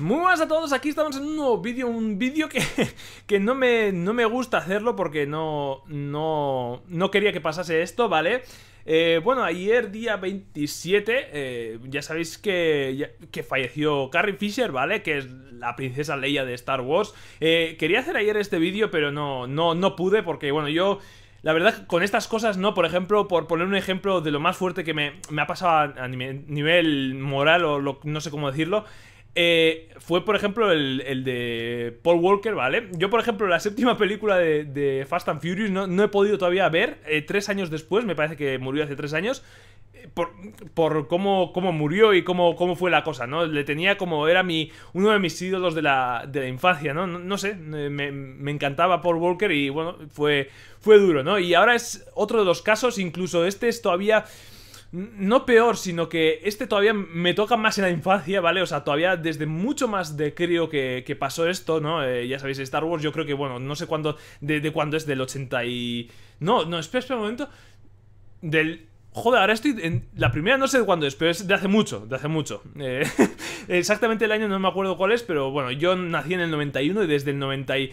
Muy buenas a todos, aquí estamos en un nuevo vídeo, un vídeo que, que no, me, no me gusta hacerlo porque no, no, no quería que pasase esto, ¿vale? Eh, bueno, ayer día 27, eh, ya sabéis que, que falleció Carrie Fisher, ¿vale? Que es la princesa Leia de Star Wars. Eh, quería hacer ayer este vídeo, pero no, no, no pude porque, bueno, yo... La verdad, con estas cosas, ¿no? Por ejemplo, por poner un ejemplo de lo más fuerte que me, ha pasado a, nivel, moral o no sé cómo decirlo, eh, fue, por ejemplo, el, de Paul Walker, ¿vale? Yo, por ejemplo, la séptima película de, Fast and Furious no, he podido todavía ver, eh, tres años después, me parece que murió hace tres años, eh, por, cómo, cómo, murió y cómo, cómo fue la cosa, ¿no? Le tenía como, era mi, uno de mis ídolos de la, de la infancia, ¿no? No, sé, me, me, encantaba Paul Walker y bueno, fue, fue duro, ¿no? Y ahora es otro de los casos, incluso este es todavía no peor, sino que este todavía me toca más en la infancia, ¿vale? O sea, todavía desde mucho más de creo que, pasó esto, ¿no? Eh, ya sabéis, Star Wars, yo creo que, bueno, no sé cuándo, de, cuándo es, del 80 y... No, no, espera, espera un momento. Del Joder, ahora estoy en la primera, no sé de cuándo es, pero es de hace mucho, de hace mucho. Eh, exactamente el año no me acuerdo cuál es, pero bueno, yo nací en el 91 y desde el 91...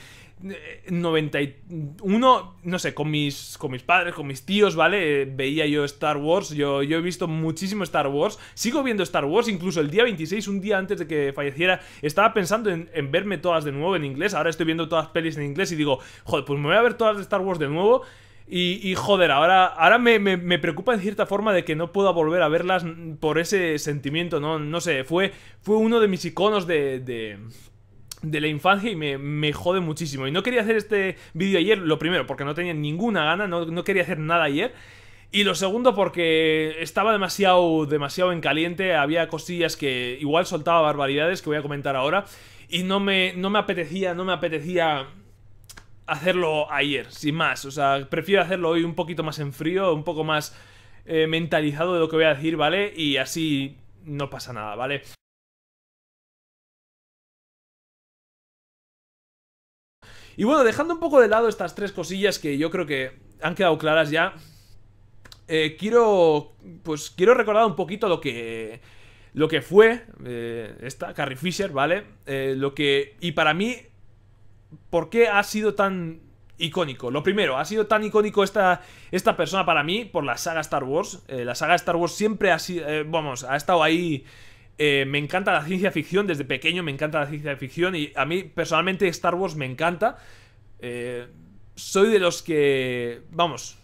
91, no sé, con mis, con mis padres, con mis tíos, ¿vale? Eh, veía yo Star Wars, yo, yo he visto muchísimo Star Wars, sigo viendo Star Wars, incluso el día 26, un día antes de que falleciera, estaba pensando en, verme todas de nuevo en inglés, ahora estoy viendo todas pelis en inglés y digo, joder, pues me voy a ver todas de Star Wars de nuevo. Y, joder, ahora, ahora me, preocupa en cierta forma de que no pueda volver a verlas por ese sentimiento, ¿no? No sé, fue, fue uno de mis iconos de de la infancia y me, me, jode muchísimo. Y no quería hacer este vídeo ayer, lo primero, porque no tenía ninguna gana, no, quería hacer nada ayer. Y lo segundo, porque estaba demasiado, demasiado en caliente, había cosillas que igual soltaba barbaridades que voy a comentar ahora. Y no me, no me apetecía, no me apetecía hacerlo ayer, sin más. O sea, prefiero hacerlo hoy un poquito más en frío, un poco más eh, mentalizado de lo que voy a decir, ¿vale? Y así no pasa nada, ¿vale? Y bueno, dejando un poco de lado estas tres cosillas que yo creo que han quedado claras ya, eh, quiero, pues quiero recordar un poquito lo que, lo que fue eh, esta Carrie Fisher, ¿vale? Eh, lo que y para mí, ¿por qué ha sido tan icónico? Lo primero, ha sido tan icónico esta, esta persona para mí por la saga Star Wars. la saga Star Wars siempre ha sido, vamos, ha estado ahí eh, me encanta la ciencia ficción, desde pequeño me encanta la ciencia ficción y a mí personalmente Star Wars me encanta. Eh, soy de los que... Vamos.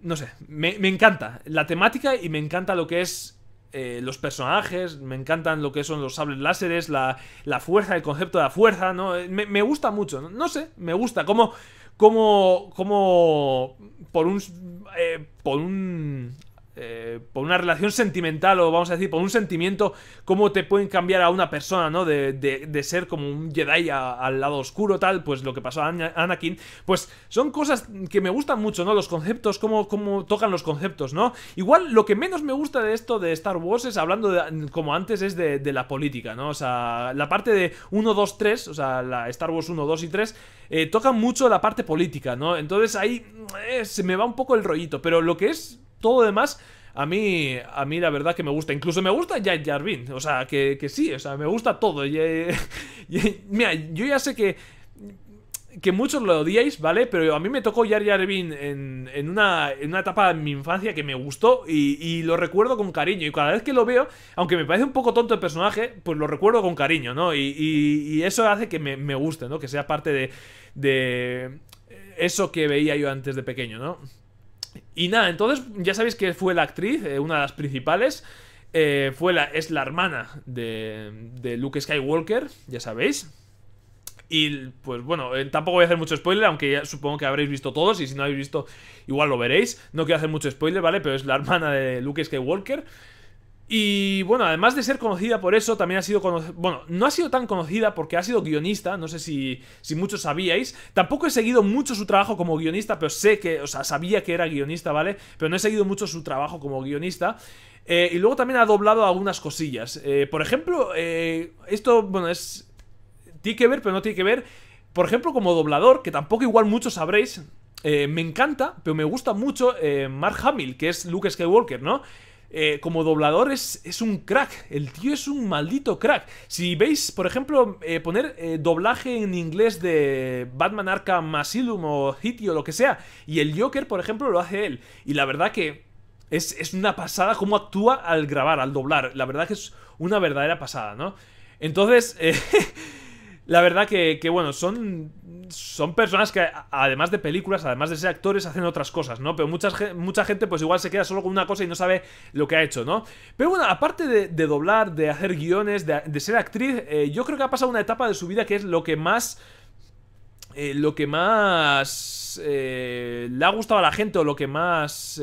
No sé, me, encanta la temática y me encanta lo que es eh, los personajes, me encantan lo que son los sables láseres, la, fuerza, el concepto de la fuerza, ¿no? Me, gusta mucho, ¿no? no sé, me gusta Como... Como, como por un por un eh, por una relación sentimental o vamos a decir por un sentimiento, cómo te pueden cambiar a una persona, ¿no? De, ser como un Jedi al lado oscuro, tal, pues lo que pasó a Anakin, pues son cosas que me gustan mucho, ¿no? Los conceptos, cómo, cómo tocan los conceptos, ¿no? Igual lo que menos me gusta de esto de Star Wars es, hablando como antes, es de, la política, ¿no? O sea, la parte de 1, 2, 3, o sea, la Star Wars 1, 2 y 3, eh, tocan mucho la parte política, ¿no? Entonces ahí eh, se me va un poco el rollito, pero lo que es todo demás, a mí, a mí la verdad que me gusta. Incluso me gusta Jar Jarvin. o sea, que, sí, o sea, me gusta todo. Y, mira, yo ya sé que que muchos lo odiáis, ¿vale? Pero a mí me tocó Jar Jarvin en, en, una, en una etapa de mi infancia que me gustó y, lo recuerdo con cariño. Y cada vez que lo veo, aunque me parece un poco tonto el personaje, pues lo recuerdo con cariño, ¿no? Y, eso hace que me, me, guste, ¿no? Que sea parte de, de eso que veía yo antes de pequeño, ¿no? Y nada, entonces ya sabéis que fue la actriz, eh, una de las principales. Eh, fue la, es la hermana de, de Luke Skywalker, ya sabéis. Y pues bueno, eh, tampoco voy a hacer mucho spoiler, aunque ya supongo que habréis visto todos, y si no habéis visto, igual lo veréis. No quiero hacer mucho spoiler, ¿vale? Pero es la hermana de Luke Skywalker. Y bueno, además de ser conocida por eso, también ha sido conocida. Bueno, no ha sido tan conocida porque ha sido guionista, no sé si, muchos sabíais. Tampoco he seguido mucho su trabajo como guionista, pero sé que, o sea, sabía que era guionista, ¿vale? Pero no he seguido mucho su trabajo como guionista. Eh, y luego también ha doblado algunas cosillas. Eh, por ejemplo, eh, esto, bueno, es. Tiene que ver, pero no tiene que ver. Por ejemplo, como doblador, que tampoco igual muchos sabréis, me encanta, pero me gusta mucho Mark Hamill, que es Luke Skywalker, ¿no? Eh, como doblador es, un crack. El tío es un maldito crack. Si veis, por ejemplo, eh, poner eh, doblaje en inglés de Batman Arkham Asylum o Hitty o lo que sea, y el Joker, por ejemplo, lo hace él. Y la verdad que es, es una pasada cómo actúa al grabar, al doblar. La verdad que es una verdadera pasada, ¿no? Entonces, La verdad que, bueno, son, son personas que además de películas, además de ser actores, hacen otras cosas, ¿no? Pero mucha, mucha gente pues igual se queda solo con una cosa y no sabe lo que ha hecho, ¿no? Pero bueno, aparte de, doblar, de hacer guiones, de, ser actriz, eh, yo creo que ha pasado una etapa de su vida que es lo que más... Eh, lo que más eh, le ha gustado a la gente o lo que más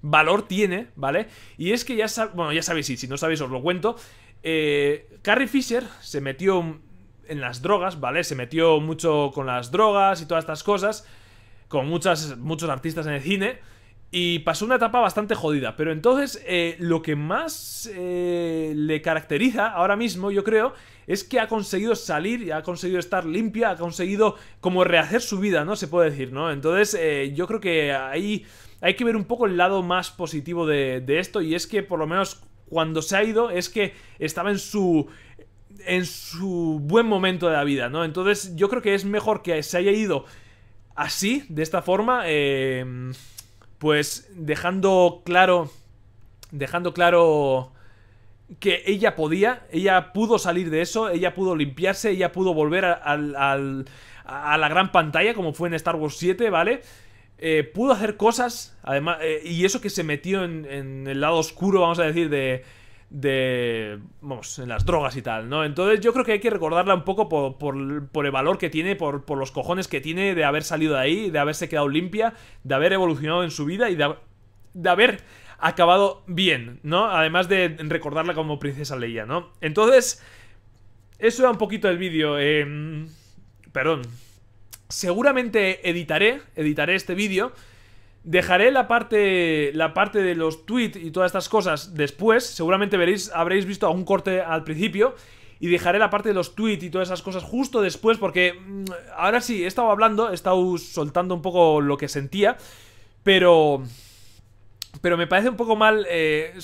valor tiene, ¿vale? Y es que ya, bueno, ya sabéis, y si no sabéis os lo cuento, eh, Carrie Fisher se metió en las drogas, ¿vale? Se metió mucho con las drogas y todas estas cosas, con muchas, muchos artistas en el cine, y pasó una etapa bastante jodida. Pero entonces, eh, lo que más eh, le caracteriza ahora mismo, yo creo, es que ha conseguido salir, y ha conseguido estar limpia, ha conseguido como rehacer su vida, ¿no? Se puede decir, ¿no? Entonces, yo creo que ahí hay que ver un poco el lado más positivo de, de esto, y es que por lo menos cuando se ha ido es que estaba en su en su buen momento de la vida, ¿no? Entonces yo creo que es mejor que se haya ido así, de esta forma, em, pues dejando claro, dejando claro que ella podía, ella pudo salir de eso, ella pudo limpiarse, ella pudo volver al a la gran pantalla como fue en Star Wars 7, ¿vale? Eh, pudo hacer cosas, además, eh, y eso que se metió en, el lado oscuro, vamos a decir, de, vamos, en las drogas y tal, ¿no? Entonces yo creo que hay que recordarla un poco por, el valor que tiene, por, los cojones que tiene de haber salido de ahí, de haberse quedado limpia, de haber evolucionado en su vida y de, haber acabado bien, ¿no? Además de recordarla como princesa Leia, ¿no? Entonces, eso era un poquito el vídeo, eh, perdón, Seguramente editaré, editaré este vídeo. Dejaré la parte, la parte de los tweets y todas estas cosas después. Seguramente veréis, habréis visto algún corte al principio. Y dejaré la parte de los tweets y todas esas cosas justo después porque mm, ahora sí, he estado hablando, he estado soltando un poco lo que sentía. Pero... Pero me parece un poco mal eh,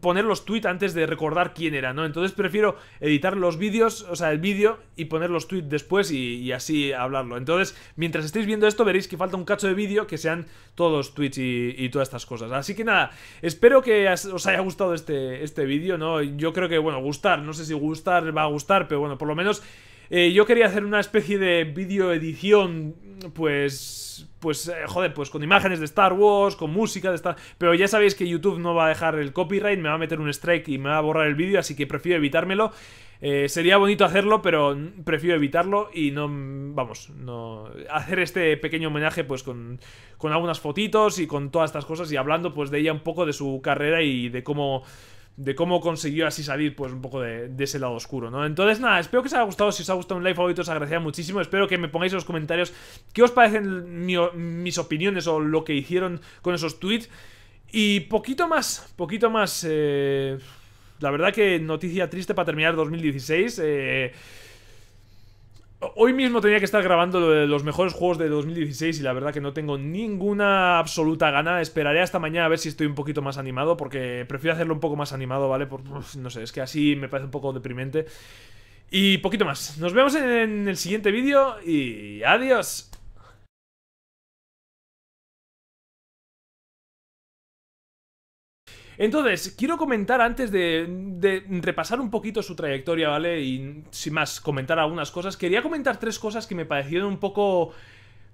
poner los tweets antes de recordar quién era, ¿no? Entonces prefiero editar los vídeos, o sea, el vídeo y poner los tweets después y, así hablarlo. Entonces, mientras estéis viendo esto, veréis que falta un cacho de vídeo que sean todos tweets y, todas estas cosas. Así que nada, espero que os haya gustado este, este vídeo, ¿no? Yo creo que, bueno, gustar, no sé si gustar va a gustar, pero bueno, por lo menos... Eh, yo quería hacer una especie de video edición, pues... Pues, eh, joder, pues con imágenes de Star Wars, con música de Star... Pero ya sabéis que YouTube no va a dejar el copyright, me va a meter un strike y me va a borrar el vídeo, así que prefiero evitármelo. Eh, sería bonito hacerlo, pero prefiero evitarlo y no, vamos, no hacer este pequeño homenaje pues con, con algunas fotitos y con todas estas cosas y hablando pues de ella un poco de su carrera y de cómo de cómo consiguió así salir pues un poco de, ese lado oscuro, ¿no? Entonces nada, espero que os haya gustado, si os ha gustado un like favorito os agradecería muchísimo, espero que me pongáis en los comentarios qué os parecen mis opiniones o lo que hicieron con esos tweets y poquito más, poquito más, eh, la verdad que noticia triste para terminar 2016, eh... Hoy mismo tenía que estar grabando los mejores juegos de 2016 y la verdad que no tengo ninguna absoluta gana. Esperaré hasta mañana a ver si estoy un poquito más animado porque prefiero hacerlo un poco más animado, ¿vale? Por, no sé, es que así me parece un poco deprimente. Y poquito más. Nos vemos en el siguiente vídeo y adiós. Entonces, quiero comentar antes de, repasar un poquito su trayectoria, ¿vale? Y sin más, comentar algunas cosas. Quería comentar tres cosas que me parecieron un poco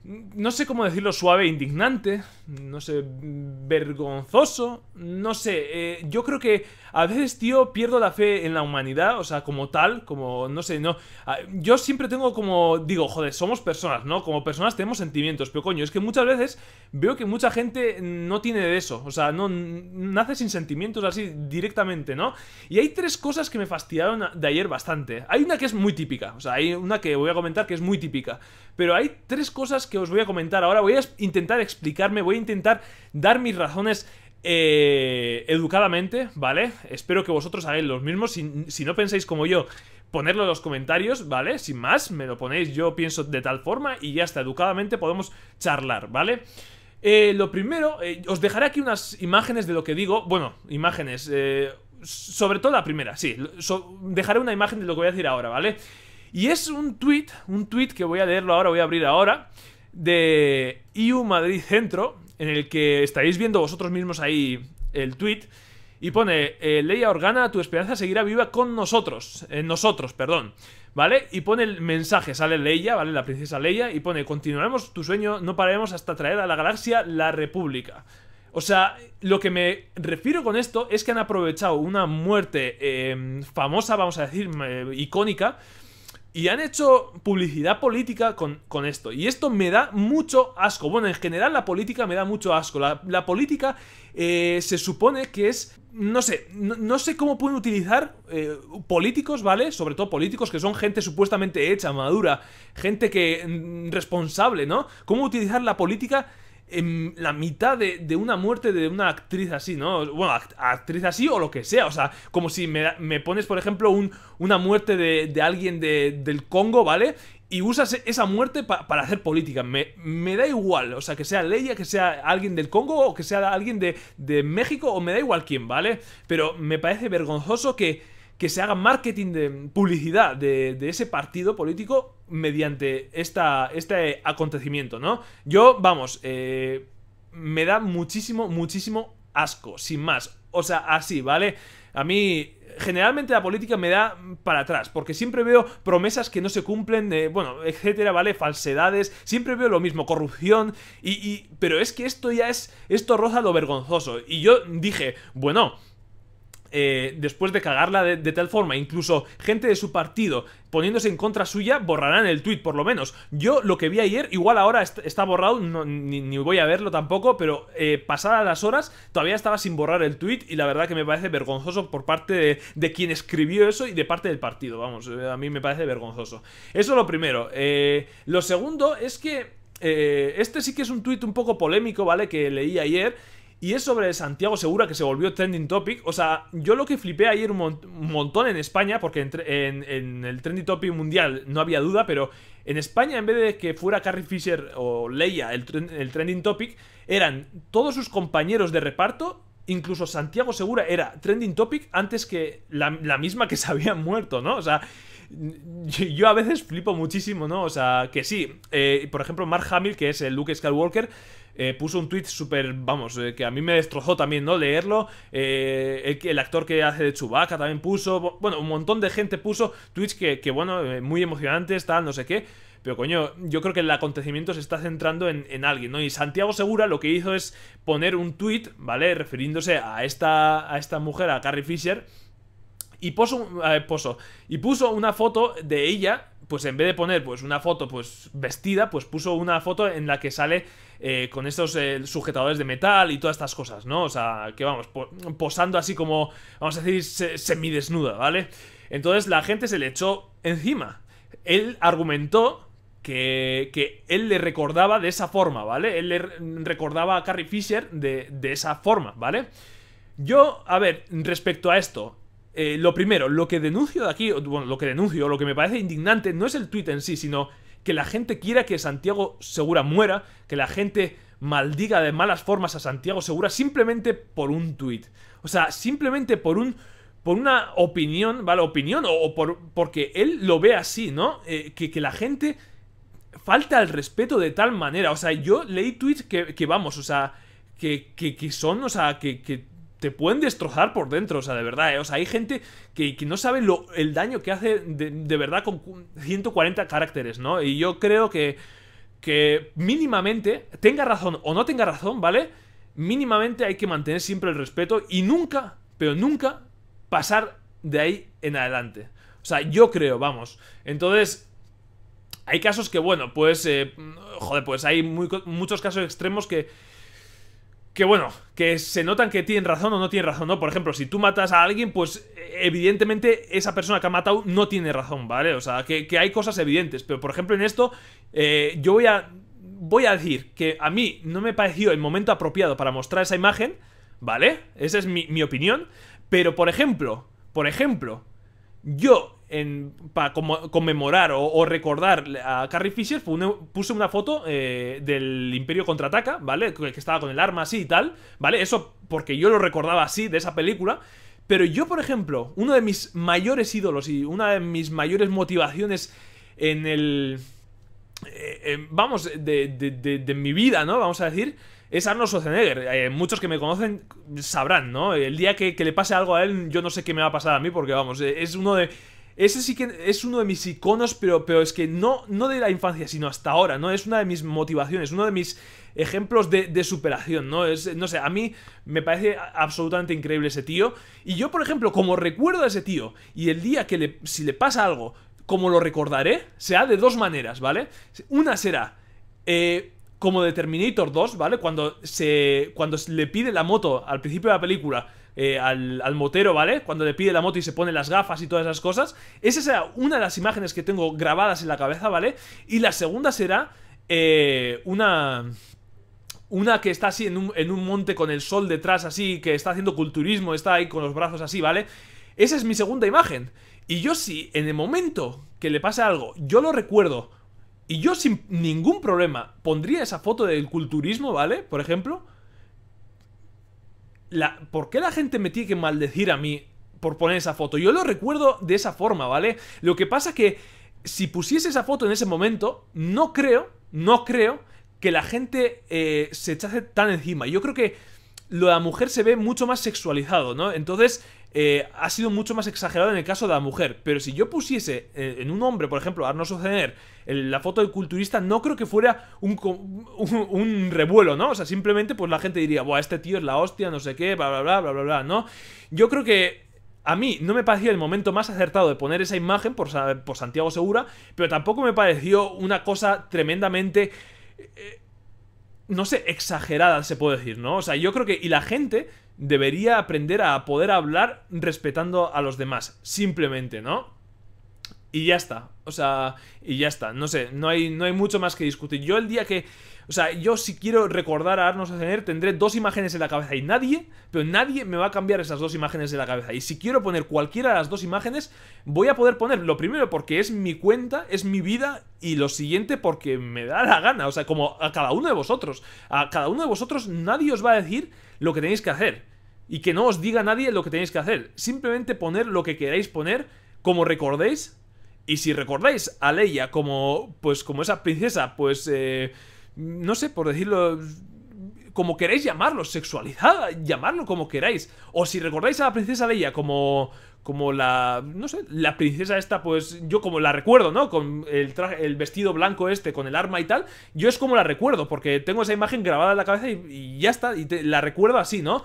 no sé cómo decirlo suave, e indignante, no sé, vergonzoso, no sé, eh, yo creo que a veces, tío, pierdo la fe en la humanidad, o sea, como tal, como, no sé, no, ah, yo siempre tengo como, digo, joder, somos personas, ¿no? Como personas tenemos sentimientos, pero coño, es que muchas veces veo que mucha gente no tiene de eso, o sea, no, nace sin sentimientos así directamente, ¿no? Y hay tres cosas que me fastidiaron de ayer bastante, hay una que es muy típica, o sea, hay una que voy a comentar que es muy típica, pero hay tres cosas que os voy a comentar ahora. Voy a intentar explicarme, voy a intentar dar mis razones eh, educadamente, ¿vale? Espero que vosotros hagáis lo mismo, Si, no pensáis como yo, ponerlo en los comentarios, ¿vale? Sin más, me lo ponéis, yo pienso de tal forma y ya está, educadamente podemos charlar, ¿vale? Eh, lo primero, eh, os dejaré aquí unas imágenes de lo que digo. Bueno, imágenes. sobre todo la primera, sí. dejaré una imagen de lo que voy a decir ahora, ¿vale? Y es un tweet, un tweet que voy a leerlo ahora, voy a abrir ahora, de IU Madrid Centro, en el que estaréis viendo vosotros mismos ahí el tweet. Y pone, eh, Leia Organa, tu esperanza seguirá viva con nosotros, en eh, nosotros, perdón, ¿vale? Y pone el mensaje, sale Leia, ¿vale? La princesa Leia, y pone, continuaremos tu sueño, no pararemos hasta traer a la galaxia la República. O sea, lo que me refiero con esto es que han aprovechado una muerte eh, famosa, vamos a decir, icónica, y han hecho publicidad política con, con, esto. Y esto me da mucho asco. Bueno, en general la política me da mucho asco. La, política eh, se supone que es... No sé, no, sé cómo pueden utilizar eh, políticos, ¿vale? Sobre todo políticos que son gente supuestamente hecha, madura, gente que... Mm, responsable, ¿no? ¿Cómo utilizar la política en la mitad de, una muerte de una actriz así, ¿no? Bueno, actriz así o lo que sea, o sea, como si me, me pones, por ejemplo, un, una muerte de, alguien del Congo, ¿vale? Y usas e-, esa muerte para hacer política. Me, me, da igual, o sea, que sea Leia, que sea alguien del Congo o que sea alguien de, de México, o me da igual quién, ¿vale? Pero me parece vergonzoso que que se haga marketing de publicidad de, ese partido político mediante esta, este acontecimiento, ¿no? Yo, vamos, eh, me da muchísimo, muchísimo asco, sin más. O sea, así, ¿vale? A mí generalmente la política me da para atrás, porque siempre veo promesas que no se cumplen, eh, bueno, etcétera, ¿vale? Falsedades, siempre veo lo mismo, corrupción, y, pero es que esto ya es, esto roza lo vergonzoso. Y yo dije, bueno, eh, después de cagarla de, tal forma, incluso gente de su partido poniéndose en contra suya, borrarán el tweet por lo menos. Yo lo que vi ayer, igual ahora está borrado, ni, voy a verlo tampoco, pero eh, pasadas las horas todavía estaba sin borrar el tweet y la verdad que me parece vergonzoso por parte de, quien escribió eso y de parte del partido, vamos, eh, a mí me parece vergonzoso. Eso lo primero. lo segundo es que... este sí que es un tweet un poco polémico, ¿vale? Que leí ayer y es sobre Santiago Segura que se volvió trending topic. O sea, yo lo que flipé ayer un, montón en España, porque en, el trending topic mundial no había duda, pero en España en vez de que fuera Carrie Fisher o Leia el, trending topic, eran todos sus compañeros de reparto incluso Santiago Segura era trending topic antes que la, la, misma que se había muerto, ¿no? O sea, yo a veces flipo muchísimo, ¿no? O sea, que sí. Eh, por ejemplo, Mark Hamill, que es el Luke Skywalker, eh, puso un tweet súper, vamos, eh, que a mí me destrozó también, ¿no? Leerlo. El, actor que hace de Chewbacca también puso. Bueno, un montón de gente puso tweets que, bueno, muy emocionantes, tal, no sé qué. Pero coño, yo creo que el acontecimiento se está centrando en, alguien, ¿no? Y Santiago Segura lo que hizo es poner un tweet, ¿vale? Refiriéndose a esta, a esta mujer, a Carrie Fisher y eh, y puso una foto de ella, pues en vez de poner pues una foto pues vestida, pues puso una foto en la que sale eh, con estos eh, sujetadores de metal y todas estas cosas, ¿no? O sea, que vamos, posando así como, vamos a decir, semidesnuda, ¿vale? Entonces la gente se le echó encima. Él argumentó que, que, él le recordaba de esa forma, ¿vale? Él le recordaba a Carrie Fisher de, de esa forma, ¿vale? Yo, a ver, respecto a esto, eh, lo primero, lo que denuncio de aquí, bueno, lo que denuncio, lo que me parece indignante, no es el tuit en sí, sino que la gente quiera que Santiago Segura muera, que la gente maldiga de malas formas a Santiago Segura simplemente por un tuit. O sea, simplemente por un por una opinión, ¿vale? Opinión o, por, porque él lo ve así, ¿no? Eh, que, que, la gente falta al respeto de tal manera. O sea, yo leí tweets que, vamos, o sea, que, que, son, o sea, que, que te pueden destrozar por dentro, o sea, de verdad, ¿eh? O sea, hay gente que, no sabe lo, el daño que hace de, verdad con 140 caracteres, ¿no? Y yo creo que, que mínimamente, tenga razón o no tenga razón, ¿vale? Mínimamente hay que mantener siempre el respeto y nunca, pero nunca pasar de ahí en adelante. O sea, yo creo, vamos. Entonces, hay casos que, bueno, pues, eh, joder, pues hay muchos casos extremos que que bueno, que se notan que tienen razón o no tienen razón, ¿no? Por ejemplo, si tú matas a alguien, pues evidentemente esa persona que ha matado no tiene razón, ¿vale? O sea, que, hay cosas evidentes, pero por ejemplo en esto eh, yo voy a, voy a decir que a mí no me pareció el momento apropiado para mostrar esa imagen, ¿vale? Esa es mi, mi opinión, pero por ejemplo, por ejemplo, yo en, para conmemorar o, recordar a Carrie Fisher, puse una foto eh, del Imperio Contraataca, ¿vale? Que estaba con el arma así y tal, ¿vale? Eso porque yo lo recordaba así de esa película. Pero yo, por ejemplo, uno de mis mayores ídolos y una de mis mayores motivaciones en el... Eh, vamos, de, de, mi vida, ¿no? Vamos a decir, es Arnold Schwarzenegger. Eh, muchos que me conocen sabrán, ¿no? El día que, que, le pase algo a él, yo no sé qué me va a pasar a mí, porque vamos, es uno de ese sí que es uno de mis iconos, pero, pero es que no, no de la infancia, sino hasta ahora, ¿no? Es una de mis motivaciones, uno de mis ejemplos de, superación, ¿no? Es, no sé, a mí me parece absolutamente increíble ese tío. Y yo, por ejemplo, como recuerdo a ese tío, y el día que le, si le pasa algo, como lo recordaré, sea de dos maneras, ¿vale? Una será... Eh, como de Terminator 2, ¿vale? Cuando se. Cuando le pide la moto al principio de la película eh, al, motero, ¿vale? Cuando le pide la moto y se pone las gafas y todas esas cosas. Esa será una de las imágenes que tengo grabadas en la cabeza, ¿vale? Y la segunda será eh, una... Una que está así en un, en un monte con el sol detrás, así, que está haciendo culturismo, está ahí con los brazos así, ¿vale? Esa es mi segunda imagen. Y yo si en el momento que le pase algo, yo lo recuerdo y yo sin ningún problema pondría esa foto del culturismo, ¿vale? Por ejemplo, la, ¿Por qué la gente me tiene que maldecir a mí por poner esa foto? Yo lo recuerdo de esa forma, ¿vale? Lo que pasa que si pusiese esa foto en ese momento, no creo, no creo que la gente eh, se echase tan encima. Yo creo que lo de la mujer se ve mucho más sexualizado, ¿no? Entonces, eh, ha sido mucho más exagerado en el caso de la mujer. Pero si yo pusiese eh, en un hombre, por ejemplo, Arnold Schwarzenegger, la foto del culturista, no creo que fuera un, un, revuelo, ¿no? O sea, simplemente pues, la gente diría, Buah, este tío es la hostia, no sé qué, bla, bla, bla, bla, bla, bla, ¿no? Yo creo que... A mí no me parecía el momento más acertado de poner esa imagen por, por Santiago Segura, pero tampoco me pareció una cosa tremendamente... Eh, no sé, exagerada se puede decir, ¿no? O sea, yo creo que... Y la gente debería aprender a poder hablar respetando a los demás, simplemente, ¿no? Y ya está, o sea, y ya está, no sé, no hay, no hay mucho más que discutir. Yo el día que o sea, yo si quiero recordar a Arnold Schwarzenegger tendré dos imágenes en la cabeza y nadie, pero nadie me va a cambiar esas dos imágenes en la cabeza. Y si quiero poner cualquiera de las dos imágenes, voy a poder poner lo primero porque es mi cuenta, es mi vida y lo siguiente porque me da la gana. O sea, como a cada uno de vosotros, a cada uno de vosotros nadie os va a decir lo que tenéis que hacer y que no os diga nadie lo que tenéis que hacer. Simplemente poner lo que queráis poner, como recordéis. Y si recordáis a Leia como pues como esa princesa, pues eh, no sé, por decirlo, como queréis llamarlo, sexualizada, llamarlo como queráis. O si recordáis a la princesa Leia como, como la, no sé, la princesa esta, pues yo como la recuerdo, ¿no? Con el, traje, el vestido blanco este, con el arma y tal, yo es como la recuerdo, porque tengo esa imagen grabada en la cabeza y, y ya está, y la recuerdo así, ¿no?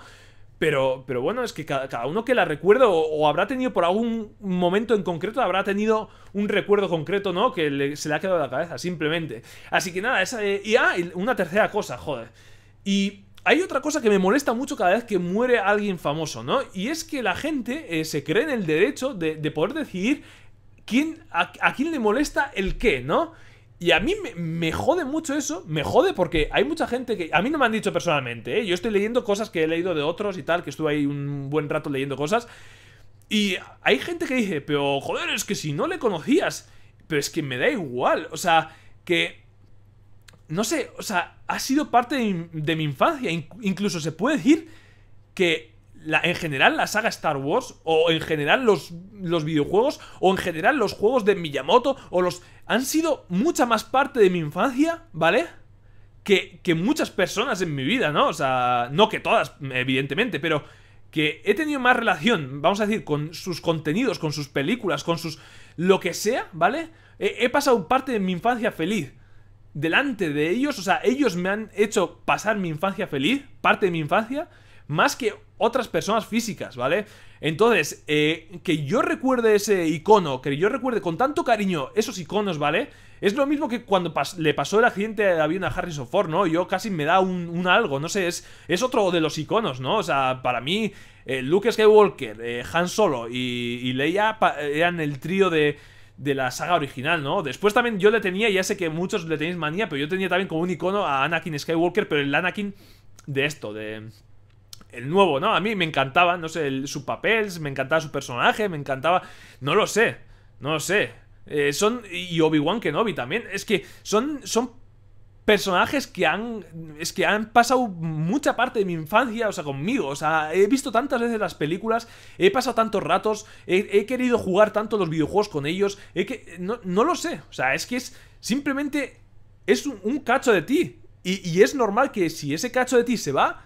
Pero, bueno, es que cada, uno que la recuerdo o, habrá tenido por algún momento en concreto, habrá tenido un recuerdo concreto, ¿no? Que se le ha quedado a la cabeza, simplemente. Así que nada, esa... Eh, y ah, una tercera cosa, joder. Y hay otra cosa que me molesta mucho cada vez que muere alguien famoso, ¿no? Y es que la gente eh, se cree en el derecho de, poder decidir quién, a quién le molesta el qué, ¿no? Y a mí me, jode mucho eso, me jode porque hay mucha gente que... A mí no me han dicho personalmente, ¿eh? yo estoy leyendo cosas que he leído de otros y tal, que estuve ahí un buen rato leyendo cosas. Y hay gente que dice, pero joder, es que si no le conocías, pero es que me da igual, o sea, que... No sé, o sea, ha sido parte de mi infancia, incluso se puede decir que en general la saga Star Wars, o en general los, los videojuegos, o en general los juegos de Miyamoto, o los... han sido mucha más parte de mi infancia, ¿vale? Que, muchas personas en mi vida, ¿no? O sea, no que todas, evidentemente, pero que he tenido más relación, vamos a decir, con sus contenidos, con sus películas, con sus... lo que sea, ¿vale? He, he, pasado parte de mi infancia feliz delante de ellos, o sea, ellos me han hecho pasar mi infancia feliz, parte de mi infancia, más que otras personas físicas, ¿vale? Entonces, eh, que yo recuerde ese icono, que yo recuerde con tanto cariño esos iconos, ¿vale? Es lo mismo que cuando le pasó el accidente a avión a Harrison Ford, ¿no? Yo casi me da un, algo, no sé, es, es otro de los iconos, ¿no? O sea, para mí, eh, Luke Skywalker, eh, Han Solo y, y Leia eran el trío de, de la saga original, ¿no? Después también yo le tenía, ya sé que muchos le tenéis manía, pero yo tenía también como un icono a Anakin Skywalker, pero el Anakin de esto, de el nuevo, ¿no? A mí me encantaba, no sé, su papel, me encantaba su personaje, me encantaba... No lo sé, no lo sé. Eh, son... Y Obi-Wan Kenobi también. Es que son, son personajes que han es que han pasado mucha parte de mi infancia, o sea, conmigo, o sea, he visto tantas veces las películas, he pasado tantos ratos, he, querido jugar tanto los videojuegos con ellos, he que no, lo sé, o sea, es que es simplemente es un, cacho de ti y es normal que si ese cacho de ti se va,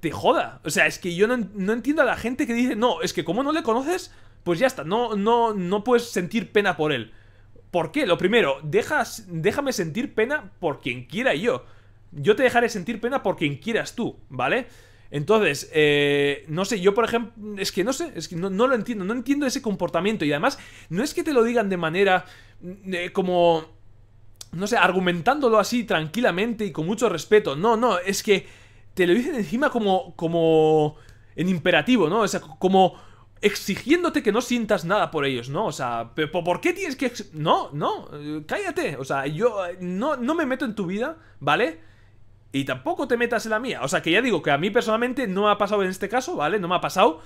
te joda. O sea, es que yo no, entiendo a la gente que dice, no, es que como no le conoces, pues ya está, no, no, no puedes sentir pena por él. ¿Por qué? Lo primero, déjame sentir pena por quien quiera yo. Yo te dejaré sentir pena por quien quieras tú, ¿vale? Entonces, eh, no sé, yo por ejemplo, es que no sé, es que no, lo entiendo, no entiendo ese comportamiento y además no es que te lo digan de manera mm, eh, como, no sé, argumentándolo así tranquilamente y con mucho respeto, no, no, es que te lo dicen encima como, como en imperativo, ¿no? O sea, como exigiéndote que no sientas nada por ellos, ¿no? O sea, ¿por qué tienes que... No, no, eh, cállate. O sea, yo eh, no, me meto en tu vida, ¿vale? Y tampoco te metas en la mía. O sea, que ya digo que a mí personalmente no me ha pasado en este caso, ¿vale? No me ha pasado.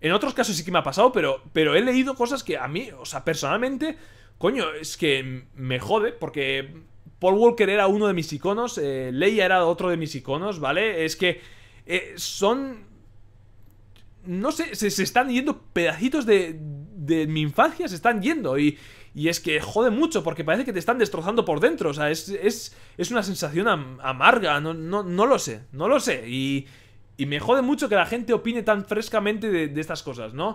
En otros casos sí que me ha pasado, pero, pero he leído cosas que a mí, o sea, personalmente, coño, es que me jode porque Paul Walker era uno de mis iconos, eh, Leia era otro de mis iconos, ¿vale? Es que eh, son... No sé, se, se están yendo pedacitos de, de, mi infancia, se están yendo y, y, es que jode mucho porque parece que te están destrozando por dentro, o sea, es, es, una sensación amarga, no, no, no, lo sé, no lo sé y, me jode mucho que la gente opine tan frescamente de estas cosas, ¿no?